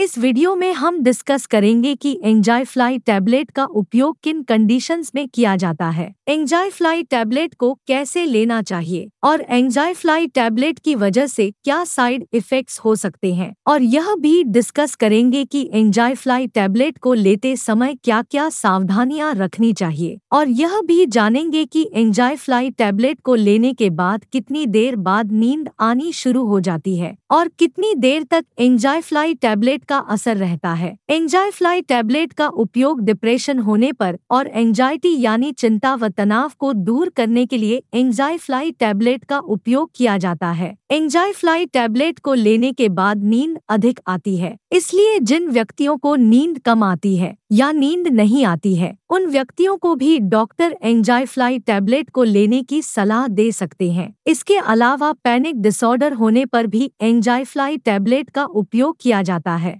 इस वीडियो में हम डिस्कस करेंगे कि एंजाई फ्लाई टैबलेट का उपयोग किन कंडीशंस में किया जाता है एंजाई फ्लाई टैबलेट को कैसे लेना चाहिए और एंजाई फ्लाई टैबलेट की वजह से क्या साइड इफेक्ट्स हो सकते हैं और यह भी डिस्कस करेंगे कि एंजाई फ्लाई टैबलेट को लेते समय क्या क्या सावधानियां रखनी चाहिए और यह भी जानेंगे कि एंजाई फ्लाई टैबलेट को लेने के बाद कितनी देर बाद नींद आनी शुरू हो जाती है और कितनी देर तक एंजाई फ्लाई टैबलेट का असर रहता है एंजाइफ्लाई टैबलेट का उपयोग डिप्रेशन होने पर और एंजाइटी यानी चिंता व तनाव को दूर करने के लिए एंजाइफ्लाई टैबलेट का उपयोग किया जाता है एंजाइफ्लाई टैबलेट को लेने के बाद नींद अधिक आती है इसलिए जिन व्यक्तियों को नींद कम आती है या नींद नहीं आती है उन व्यक्तियों को भी डॉक्टर एंजाइफ्लाई टैबलेट को लेने की सलाह दे सकते हैं इसके अलावा पैनिक डिसऑर्डर होने पर भी एंजाइफ्लाई टैबलेट का उपयोग किया जाता है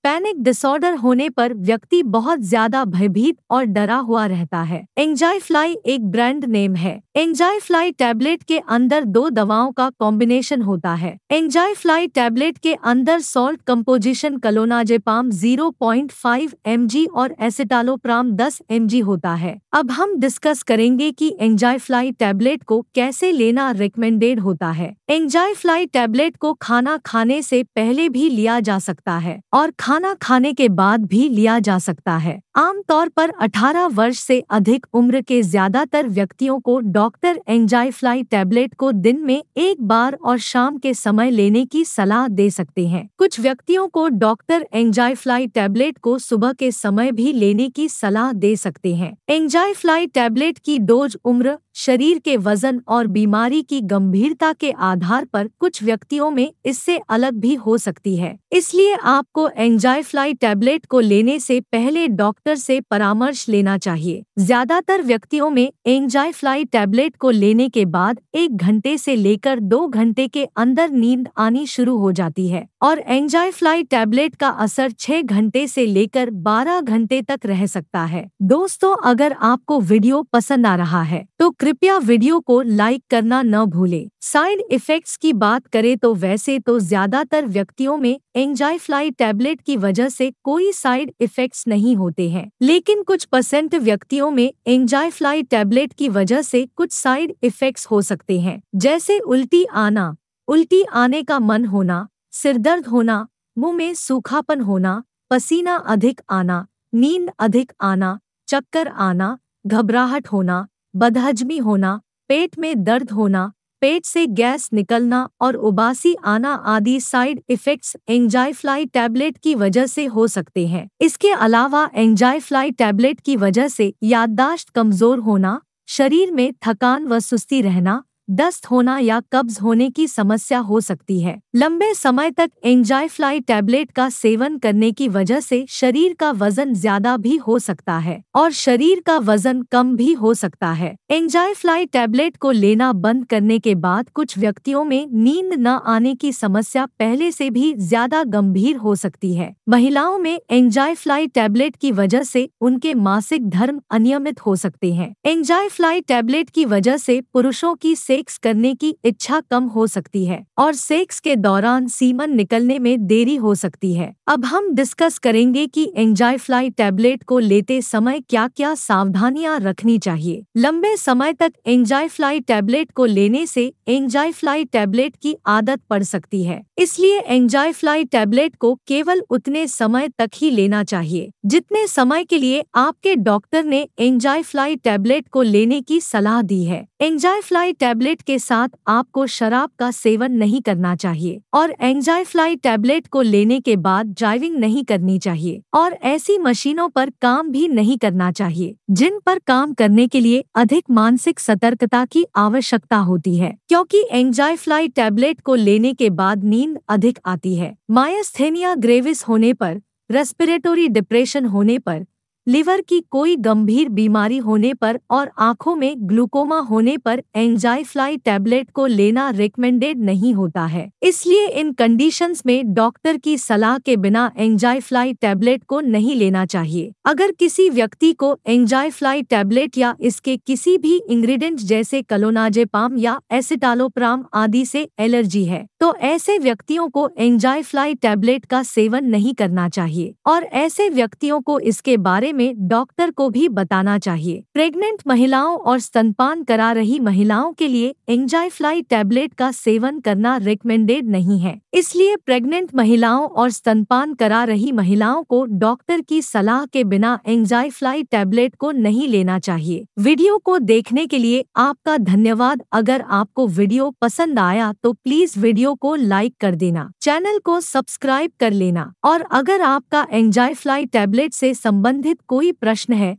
पैनिक डिसऑर्डर होने पर व्यक्ति बहुत ज्यादा भयभीत और डरा हुआ रहता है एंजाई फ्लाई एक ब्रांड नेम है एंजाई फ्लाई टैबलेट के अंदर दो दवाओं का कॉम्बिनेशन होता है एंजाई फ्लाई टैबलेट के अंदर सॉल्ट कम्पोजिशन कलोनाजेपाम 0.5 पॉइंट और एसिटालोप्राम 10 एम होता है अब हम डिस्कस करेंगे कि एंजाई फ्लाई टैबलेट को कैसे लेना रिकमेंडेड होता है एंजाई फ्लाई टैबलेट को खाना खाने से पहले भी लिया जा सकता है और खाना खाने के बाद भी लिया जा सकता है आमतौर पर 18 वर्ष से अधिक उम्र के ज्यादातर व्यक्तियों को डॉक्टर एंजाइफ्लाई टैबलेट को दिन में एक बार और शाम के समय लेने की सलाह दे सकते हैं कुछ व्यक्तियों को डॉक्टर एंजाइफ्लाई टैबलेट को सुबह के समय भी लेने की सलाह दे सकते हैं एंजाइफ्लाई टैबलेट की डोज उम्र शरीर के वजन और बीमारी की गंभीरता के आधार पर कुछ व्यक्तियों में इससे अलग भी हो सकती है इसलिए आपको एंजाइफ्लाई टैबलेट को लेने से पहले डॉक्टर डॉक्टर से परामर्श लेना चाहिए ज्यादातर व्यक्तियों में एंजाइफ्लाई टैबलेट को लेने के बाद एक घंटे से लेकर दो घंटे के अंदर नींद आनी शुरू हो जाती है और एंजाइफ्लाई टैबलेट का असर छह घंटे से लेकर बारह घंटे तक रह सकता है दोस्तों अगर आपको वीडियो पसंद आ रहा है तो कृपया वीडियो को लाइक करना न भूले साइड इफेक्ट्स की बात करें तो वैसे तो ज्यादातर व्यक्तियों में एंजाइफ्लाई टैबलेट की वजह से कोई साइड इफेक्ट्स नहीं होते हैं लेकिन कुछ परसेंट व्यक्तियों में एंजाइफ्लाई टैबलेट की वजह से कुछ साइड इफेक्ट्स हो सकते हैं जैसे उल्टी आना उल्टी आने का मन होना सिरदर्द होना मुंह में सूखापन होना पसीना अधिक आना नींद अधिक आना चक्कर आना घबराहट होना बदहजमी होना पेट में दर्द होना पेट से गैस निकलना और उबासी आना आदि साइड इफेक्ट्स एंजाइफ्लाई टैबलेट की वजह से हो सकते हैं इसके अलावा एंजाइफ्लाई टैबलेट की वजह से याददाश्त कमजोर होना शरीर में थकान व सुस्ती रहना दस्त होना या कब्ज होने की समस्या हो सकती है लंबे समय तक एंजाइफ्लाई टैबलेट का सेवन करने की वजह से शरीर का वजन ज्यादा भी हो सकता है और शरीर का वजन कम भी हो सकता है एंजाइफ्लाई टैबलेट को लेना बंद करने के बाद कुछ व्यक्तियों में नींद न आने की समस्या पहले से भी ज्यादा गंभीर हो सकती है महिलाओं में एंजाइफ्लाई टैबलेट की वजह से उनके मासिक धर्म अनियमित हो सकते हैं एंजाइफ्लाई टैबलेट की वजह से पुरुषों की से सेक्स करने की इच्छा कम हो सकती है और सेक्स के दौरान सीमन निकलने में देरी हो सकती है अब हम डिस्कस करेंगे कि एंजाइफ्लाई टैबलेट को लेते समय क्या क्या सावधानियां रखनी चाहिए लंबे समय तक एंजाइफ्लाई टैबलेट को लेने से एंजाइफ्लाई टैबलेट की आदत पड़ सकती है इसलिए एंजाइफ्लाई टैबलेट को केवल उतने समय तक ही लेना चाहिए जितने समय के लिए आपके डॉक्टर ने एंजाइफ्लाई टैबलेट को लेने की सलाह दी है एंजाइफ्लाई टैबलेट टैबलेट के साथ आपको शराब का सेवन नहीं करना चाहिए और एंजाइफ्लाई टैबलेट को लेने के बाद ड्राइविंग नहीं करनी चाहिए और ऐसी मशीनों पर काम भी नहीं करना चाहिए जिन पर काम करने के लिए अधिक मानसिक सतर्कता की आवश्यकता होती है क्योंकि एंजाइफ्लाई टैबलेट को लेने के बाद नींद अधिक आती है मायस्थेनिया ग्रेविस होने पर रेस्पिरेटोरी डिप्रेशन होने पर लिवर की कोई गंभीर बीमारी होने पर और आंखों में ग्लूकोमा होने पर एंजाइफ्लाई टैबलेट को लेना रिकमेंडेड नहीं होता है इसलिए इन कंडीशंस में डॉक्टर की सलाह के बिना एंजाइफ्लाई टैबलेट को नहीं लेना चाहिए अगर किसी व्यक्ति को एंजाइफ्लाई टैबलेट या इसके किसी भी इंग्रेडिएंट जैसे कलोनाजेपाम या एसिटालोप्राम आदि से एलर्जी है तो ऐसे व्यक्तियों को एंजाइफ्लाई टैबलेट का सेवन नहीं करना चाहिए और ऐसे व्यक्तियों को इसके बारे में डॉक्टर को भी बताना चाहिए प्रेग्नेंट महिलाओं और स्तनपान करा रही महिलाओं के लिए एंजाइफ्लाई टैबलेट का सेवन करना रिकमेंडेड नहीं है इसलिए प्रेग्नेंट महिलाओं और स्तनपान करा रही महिलाओं को डॉक्टर की सलाह के बिना एंजाइफ्लाई टैबलेट को नहीं लेना चाहिए वीडियो को देखने के लिए आपका धन्यवाद अगर आपको वीडियो पसंद आया तो प्लीज वीडियो को लाइक कर देना चैनल को सब्सक्राइब कर लेना और अगर आपका एंजाइफ्लाई टैबलेट से संबंधित कोई प्रश्न है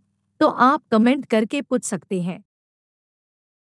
तो आप कमेंट करके पूछ सकते हैं